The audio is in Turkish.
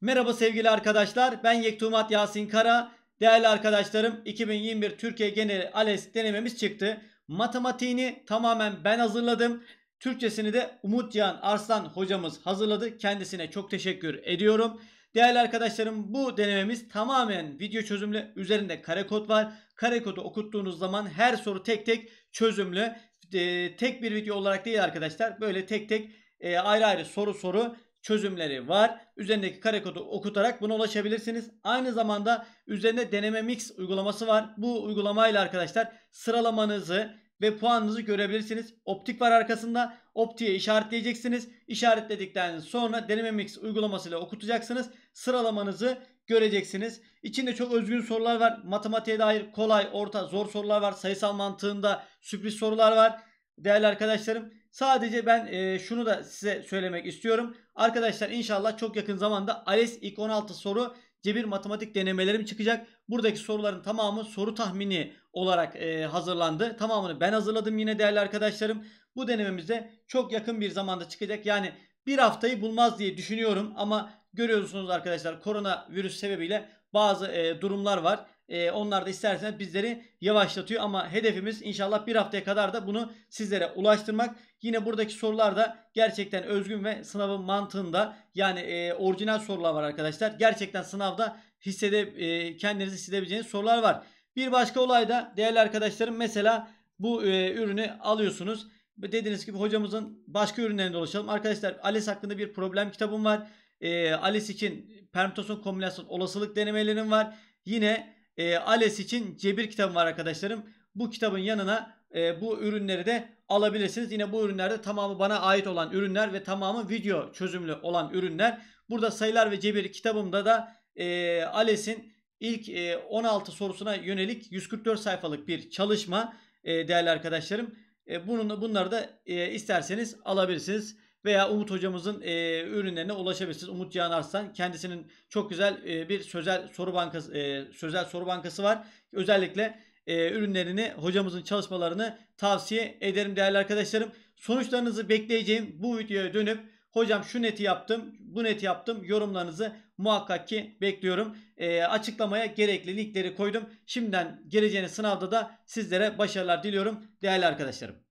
Merhaba sevgili arkadaşlar. Ben Yektumat Yasin Kara. Değerli arkadaşlarım 2021 Türkiye Geneli ALES denememiz çıktı. Matematiğini tamamen ben hazırladım. Türkçesini de Umut Cihan Arslan hocamız hazırladı. Kendisine çok teşekkür ediyorum. Değerli arkadaşlarım bu denememiz tamamen video çözümlü. Üzerinde kare kod var. Kare kodu okuttuğunuz zaman her soru tek tek çözümlü. Ee, tek bir video olarak değil arkadaşlar. Böyle tek tek e, ayrı ayrı soru soru çözümleri var. Üzerindeki kare kodu okutarak buna ulaşabilirsiniz. Aynı zamanda üzerinde deneme mix uygulaması var. Bu uygulamayla arkadaşlar sıralamanızı ve puanınızı görebilirsiniz. Optik var arkasında. Optiye işaretleyeceksiniz. İşaretledikten sonra deneme mix uygulamasıyla okutacaksınız. Sıralamanızı göreceksiniz. İçinde çok özgün sorular var. Matematiğe dair kolay, orta, zor sorular var. Sayısal mantığında sürpriz sorular var. Değerli arkadaşlarım Sadece ben e, şunu da size söylemek istiyorum. Arkadaşlar inşallah çok yakın zamanda ALES ilk 16 soru cebir matematik denemelerim çıkacak. Buradaki soruların tamamı soru tahmini olarak e, hazırlandı. Tamamını ben hazırladım yine değerli arkadaşlarım. Bu denememizde çok yakın bir zamanda çıkacak. Yani bir haftayı bulmaz diye düşünüyorum ama görüyorsunuz arkadaşlar korona virüs sebebiyle bazı e, durumlar var. E, onlar da isterseniz bizleri yavaşlatıyor ama hedefimiz inşallah bir haftaya kadar da bunu sizlere ulaştırmak. Yine buradaki sorular da gerçekten özgün ve sınavın mantığında yani e, orijinal sorular var arkadaşlar. Gerçekten sınavda hissede e, kendinizi hissedebileceğiniz sorular var. Bir başka olay da değerli arkadaşlarım mesela bu e, ürünü alıyorsunuz. Dediğiniz gibi hocamızın başka ürünlerine ulaşalım Arkadaşlar ALES hakkında bir problem kitabım var. E, ALES için permütasyon kombinasyon olasılık denemelerim var. Yine e, ALES için cebir kitabım var arkadaşlarım. Bu kitabın yanına e, bu ürünleri de alabilirsiniz. Yine bu ürünlerde tamamı bana ait olan ürünler ve tamamı video çözümlü olan ürünler. Burada sayılar ve cebir kitabımda da e, ALES'in ilk e, 16 sorusuna yönelik 144 sayfalık bir çalışma e, değerli arkadaşlarım. E, bunun, bunları da e, isterseniz alabilirsiniz veya Umut hocamızın e, ürünlerine ulaşabilirsiniz. Umut Cihan Arslan kendisinin çok güzel e, bir sözel soru bankası e, sözel soru bankası var. Özellikle e, ürünlerini hocamızın çalışmalarını tavsiye ederim değerli arkadaşlarım. Sonuçlarınızı bekleyeceğim. Bu videoya dönüp Hocam şu neti yaptım, bu neti yaptım. Yorumlarınızı muhakkak ki bekliyorum. E, açıklamaya gerekli linkleri koydum. Şimdiden geleceğiniz sınavda da sizlere başarılar diliyorum değerli arkadaşlarım.